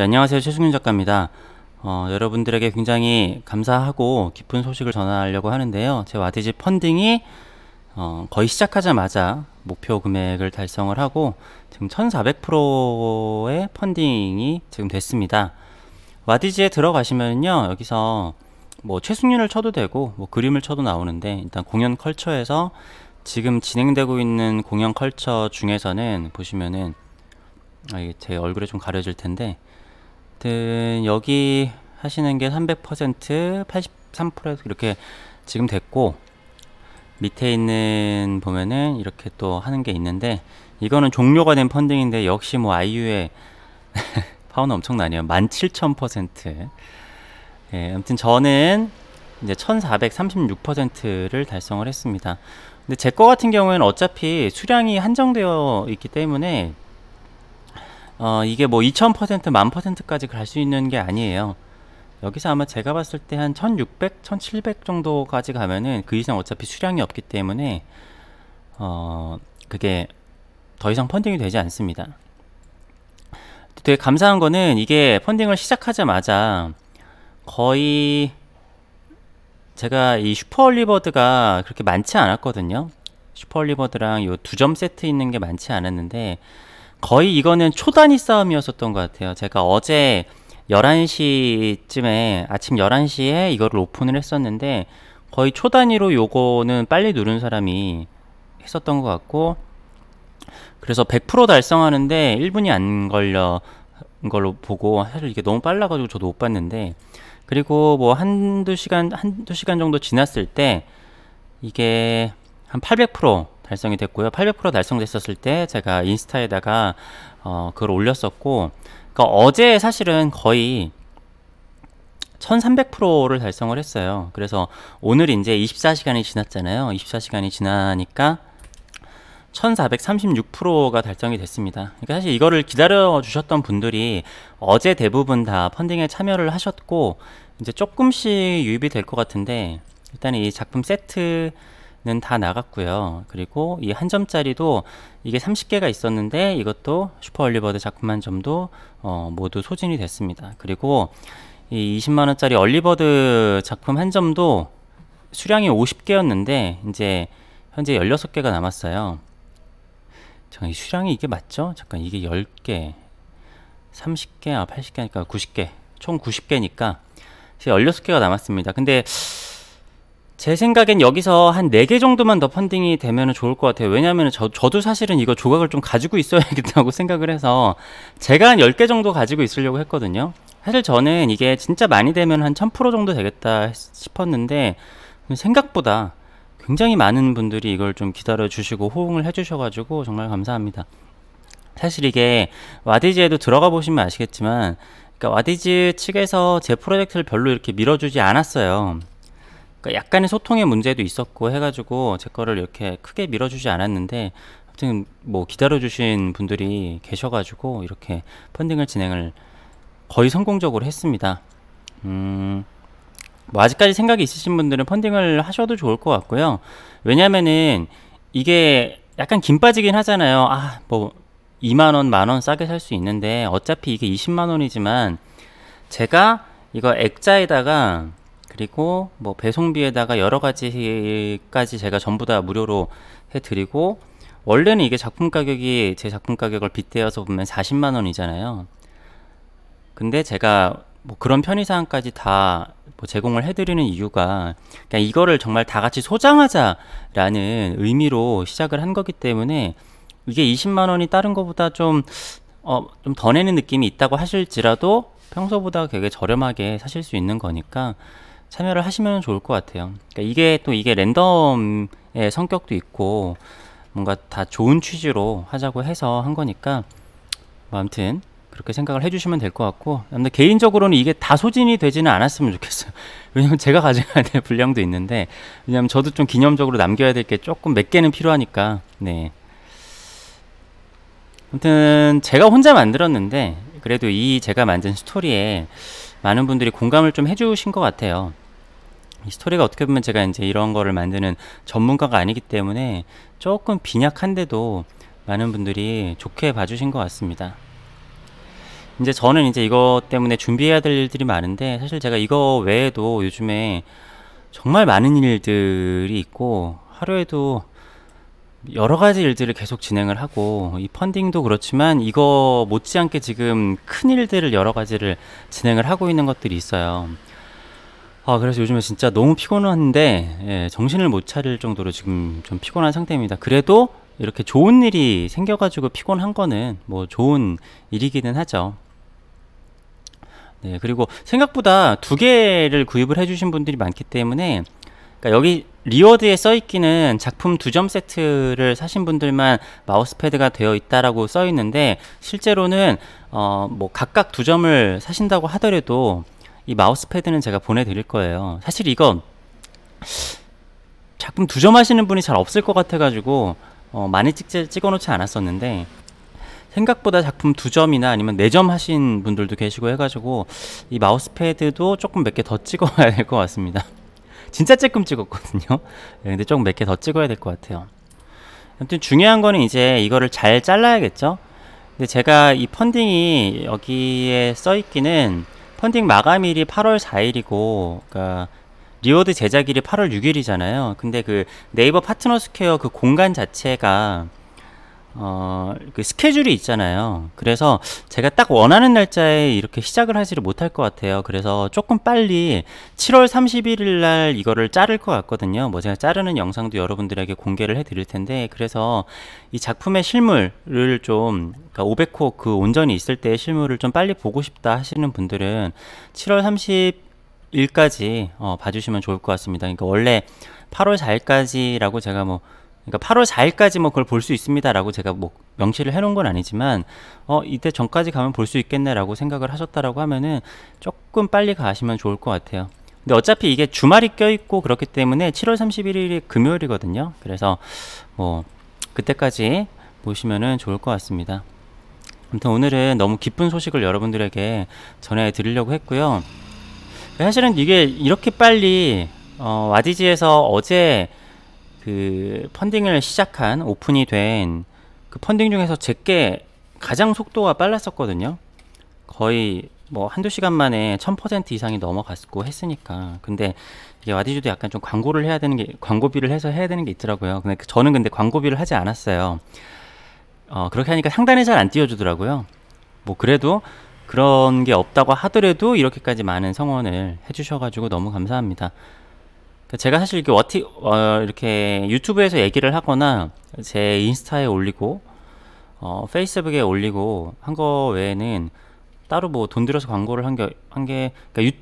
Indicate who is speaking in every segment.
Speaker 1: 네, 안녕하세요. 최승윤 작가입니다. 어, 여러분들에게 굉장히 감사하고 깊은 소식을 전하려고 하는데요. 제 와디지 펀딩이 어, 거의 시작하자마자 목표 금액을 달성을 하고 지금 1,400%의 펀딩이 지금 됐습니다. 와디지에 들어가시면요. 여기서 뭐 최승윤을 쳐도 되고 뭐 그림을 쳐도 나오는데 일단 공연 컬처에서 지금 진행되고 있는 공연 컬처 중에서는 보시면은 아, 이게 제 얼굴에 좀 가려질 텐데 어쨌든 여기 하시는 게 300%, 83% 이렇게 지금 됐고 밑에 있는 보면은 이렇게 또 하는 게 있는데 이거는 종료가 된 펀딩인데 역시 뭐 아이유의 파워는 엄청나네요. 17,000%. 예, 아무튼 저는 이제 1436%를 달성을 했습니다. 근데 제 거 같은 경우에는 어차피 수량이 한정되어 있기 때문에 어, 이게 뭐 2000%, 1000%까지 갈 수 있는 게 아니에요. 여기서 아마 제가 봤을 때 한 1600, 1700 정도까지 가면은 그 이상 어차피 수량이 없기 때문에 어, 그게 더 이상 펀딩이 되지 않습니다. 되게 감사한 거는 이게 펀딩을 시작하자마자 거의 제가 이 슈퍼올리버드가 그렇게 많지 않았거든요. 슈퍼올리버드랑 이 두 점 세트 있는 게 많지 않았는데 거의 이거는 초단위 싸움이었었던 것 같아요. 제가 어제 11시쯤에 아침 11시에 이거를 오픈을 했었는데 거의 초단위로 요거는 빨리 누른 사람이 했었던 것 같고 그래서 100% 달성하는데 1분이 안 걸려 걸로 보고 사실 이게 너무 빨라가지고 저도 못 봤는데 그리고 뭐 한두 시간 한두 시간 정도 지났을 때 이게 한800% 달성이 됐고요. 800% 달성됐었을 때 제가 인스타에다가 어, 그걸 올렸었고 그러니까 어제 사실은 거의 1300%를 달성을 했어요. 그래서 오늘 이제 24시간이 지났잖아요. 24시간이 지나니까 1436%가 달성이 됐습니다. 그러니까 사실 이거를 기다려 주셨던 분들이 어제 대부분 다 펀딩에 참여를 하셨고 이제 조금씩 유입이 될 것 같은데 일단 이 작품 세트 는다 나갔고요. 그리고 이 한 점짜리도 이게 30개가 있었는데 이것도 슈퍼 얼리버드 작품 한 점도 어 모두 소진이 됐습니다. 그리고 이 20만 원짜리 얼리버드 작품 한 점도 수량이 50개였는데 이제 현재 16개가 남았어요. 잠깐 이 수량이 이게 맞죠? 잠깐 이게 10개 30개 아 80개니까 90개 총 90개니까 16개가 남았습니다. 근데 제 생각엔 여기서 한 네 개 정도만 더 펀딩이 되면 좋을 것 같아요. 왜냐하면 저, 저도 사실은 이거 조각을 좀 가지고 있어야겠다고 생각을 해서 제가 한1 0개 정도 가지고 있으려고 했거든요. 사실 저는 이게 진짜 많이 되면 한 1000% 정도 되겠다 싶었는데 생각보다 굉장히 많은 분들이 이걸 좀 기다려 주시고 호응을 해 주셔가지고 정말 감사합니다. 사실 이게 와디지에도 들어가 보시면 아시겠지만 그러니까 와디즈 측에서 제 프로젝트를 별로 이렇게 밀어주지 않았어요. 그러니까 약간의 소통의 문제도 있었고 해가지고 제 거를 이렇게 크게 밀어주지 않았는데 아무튼 뭐 기다려주신 분들이 계셔가지고 이렇게 펀딩을 진행을 거의 성공적으로 했습니다. 음. 뭐 아직까지 생각이 있으신 분들은 펀딩을 하셔도 좋을 것 같고요. 왜냐면은 이게 약간 긴 빠지긴 하잖아요. 아, 뭐 2만 원, 만원 싸게 살 수 있는데 어차피 이게 20만 원이지만 제가 이거 액자에다가 그리고 뭐 배송비에다가 여러 가지까지 제가 전부 다 무료로 해드리고 원래는 이게 작품 가격이 제 작품 가격을 빗대어서 보면 40만 원이잖아요. 근데 제가 뭐 그런 편의사항까지 다뭐 제공을 해드리는 이유가 그냥 이거를 정말 다 같이 소장하자라는 의미로 시작을 한 거기 때문에 이게 20만 원이 다른 것보다좀 어, 좀더 내는 느낌이 있다고 하실지라도 평소보다 되게 저렴하게 사실 수 있는 거니까 참여를 하시면 좋을 것 같아요. 그러니까 이게 또 이게 랜덤의 성격도 있고 뭔가 다 좋은 취지로 하자고 해서 한 거니까 뭐 아무튼 그렇게 생각을 해주시면 될 것 같고 근데 개인적으로는 이게 다 소진이 되지는 않았으면 좋겠어요. 왜냐면 제가 가져가야 될 분량도 있는데 왜냐면 저도 좀 기념적으로 남겨야 될 게 조금 몇 개는 필요하니까 네. 아무튼 제가 혼자 만들었는데 그래도 이 제가 만든 스토리에 많은 분들이 공감을 좀 해주신 것 같아요. 이 스토리가 어떻게 보면 제가 이제 이런 거를 만드는 전문가가 아니기 때문에 조금 빈약한데도 많은 분들이 좋게 봐주신 것 같습니다. 이제 저는 이제 이것 때문에 준비해야 될 일들이 많은데 사실 제가 이거 외에도 요즘에 정말 많은 일들이 있고 하루에도 여러 가지 일들을 계속 진행을 하고 이 펀딩도 그렇지만 이거 못지않게 지금 큰 일들을 여러 가지를 진행을 하고 있는 것들이 있어요. 아, 그래서 요즘에 진짜 너무 피곤한데 예, 정신을 못 차릴 정도로 지금 좀 피곤한 상태입니다. 그래도 이렇게 좋은 일이 생겨가지고 피곤한 거는 뭐 좋은 일이기는 하죠. 네, 그리고 생각보다 두 개를 구입을 해주신 분들이 많기 때문에 그러니까 여기 리워드에 써 있기는 작품 두 점 세트를 사신 분들만 마우스패드가 되어 있다라고 써 있는데 실제로는 어뭐 각각 두 점을 사신다고 하더라도 이 마우스 패드는 제가 보내드릴 거예요. 사실 이거 작품 두 점 하시는 분이 잘 없을 것 같아가지고 어, 많이 찍, 찍어놓지 않았었는데 생각보다 작품 두 점이나 아니면 네 점 하신 분들도 계시고 해가지고 이 마우스 패드도 조금 몇 개 더 찍어야 될 것 같습니다. 진짜 쬐끔 찍었거든요. 예, 근데 조금 몇 개 더 찍어야 될 것 같아요. 아무튼 중요한 거는 이제 이거를 잘 잘라야겠죠. 근데 제가 이 펀딩이 여기에 써 있기는 펀딩 마감일이 8월 4일이고 그니까 리워드 제작일이 8월 6일이잖아요. 근데 그 네이버 파트너 스퀘어 그 공간 자체가 어, 그 스케줄이 있잖아요. 그래서 제가 딱 원하는 날짜에 이렇게 시작을 하지를 못할 것 같아요. 그래서 조금 빨리 7월 31일 날 이거를 자를 것 같거든요. 뭐 제가 자르는 영상도 여러분들에게 공개를 해 드릴 텐데, 그래서 이 작품의 실물을 좀, 그러니까 500호 그 온전히 있을 때의 실물을 좀 빨리 보고 싶다 하시는 분들은 7월 30일까지 어, 봐주시면 좋을 것 같습니다. 그러니까 원래 8월 4일까지라고 제가 뭐 그러니까 8월 4일까지 뭐 그걸 볼 수 있습니다라고 제가 뭐 명시를 해놓은 건 아니지만 어 이때 전까지 가면 볼 수 있겠네라고 생각을 하셨다라고 하면은 조금 빨리 가시면 좋을 것 같아요. 근데 어차피 이게 주말이 껴있고 그렇기 때문에 7월 31일이 금요일이거든요. 그래서 뭐 그때까지 보시면은 좋을 것 같습니다. 아무튼 오늘은 너무 기쁜 소식을 여러분들에게 전해드리려고 했고요. 사실은 이게 이렇게 빨리 어, 와디지에서 어제 그 펀딩을 시작한 오픈이 된 그 펀딩 중에서 제게 가장 속도가 빨랐었거든요. 거의 뭐 한두 시간 만에 천 퍼센트 이상이 넘어갔고 했으니까. 근데 이게 와디주도 약간 좀 광고를 해야 되는 게 광고비를 해서 해야 되는 게 있더라고요. 근데 그 저는 근데 광고비를 하지 않았어요. 어, 그렇게 하니까 상단에 잘 안 띄워주더라고요. 뭐 그래도 그런 게 없다고 하더라도 이렇게까지 많은 성원을 해주셔가지고 너무 감사합니다. 제가 사실 이렇게 워티 어, 이렇게 유튜브에서 얘기를 하거나 제 인스타에 올리고 어, 페이스북에 올리고 한 거 외에는 따로 뭐 돈 들여서 광고를 한 게 한 게 그러니까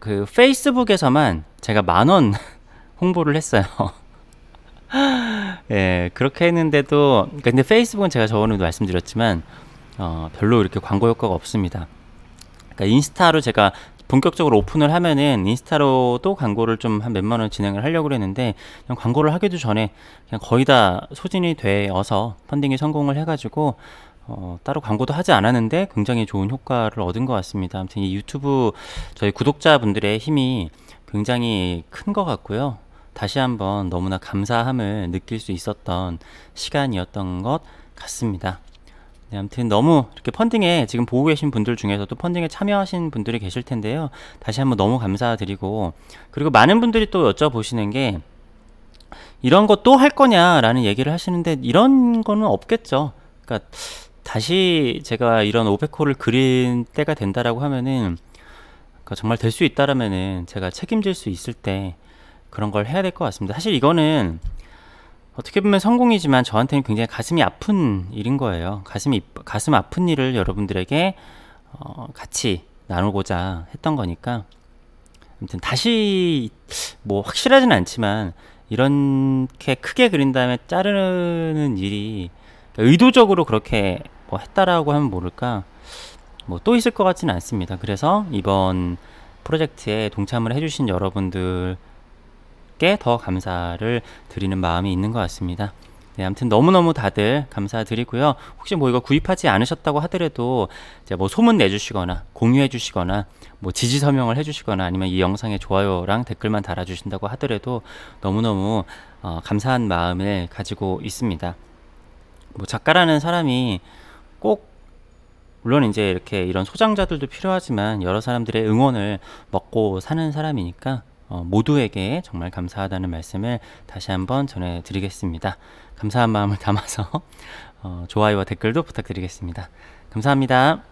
Speaker 1: 그 페이스북에서만 제가 만 원 홍보를 했어요. 예, 그렇게 했는데도 그러니까 근데 페이스북은 제가 저번에도 말씀드렸지만 어, 별로 이렇게 광고 효과가 없습니다. 그러니까 인스타로 제가 본격적으로 오픈을 하면은 인스타로도 광고를 좀 한 몇만 원 진행을 하려고 했는데 그냥 광고를 하기도 전에 그냥 거의 다 소진이 되어서 펀딩이 성공을 해가지고 어, 따로 광고도 하지 않았는데 굉장히 좋은 효과를 얻은 것 같습니다. 아무튼 이 유튜브 저희 구독자분들의 힘이 굉장히 큰 것 같고요. 다시 한번 너무나 감사함을 느낄 수 있었던 시간이었던 것 같습니다. 네, 아무튼 너무 이렇게 펀딩에 지금 보고 계신 분들 중에서도 펀딩에 참여하신 분들이 계실 텐데요. 다시 한번 너무 감사드리고 그리고 많은 분들이 또 여쭤보시는 게 이런 거 또 할 거냐라는 얘기를 하시는데 이런 거는 없겠죠. 그러니까 다시 제가 이런 오페호를 그린 때가 된다라고 하면은 그러니까 정말 될 수 있다라면은 제가 책임질 수 있을 때 그런 걸 해야 될 것 같습니다. 사실 이거는 어떻게 보면 성공이지만 저한테는 굉장히 가슴이 아픈 일인 거예요. 가슴이 가슴 아픈 일을 여러분들에게 어, 같이 나누고자 했던 거니까 아무튼 다시 뭐 확실하진 않지만 이렇게 크게 그린 다음에 자르는 일이 의도적으로 그렇게 뭐 했다라고 하면 모를까 뭐 또 있을 것 같지는 않습니다. 그래서 이번 프로젝트에 동참을 해주신 여러분들 분들께더 감사를 드리는 마음이 있는 것 같습니다. 네, 아무튼 너무너무 다들 감사드리고요. 혹시 뭐 이거 구입하지 않으셨다고 하더라도 이제 뭐 소문 내주시거나 공유해주시거나 뭐 지지 서명을 해주시거나 아니면 이 영상에 좋아요랑 댓글만 달아주신다고 하더라도 너무너무 어, 감사한 마음을 가지고 있습니다. 뭐 작가라는 사람이 꼭 물론 이제 이렇게 이런 소장자들도 필요하지만 여러 사람들의 응원을 먹고 사는 사람이니까 어, 모두에게 정말 감사하다는 말씀을 다시 한번 전해드리겠습니다. 감사한 마음을 담아서 어, 좋아요와 댓글도 부탁드리겠습니다. 감사합니다.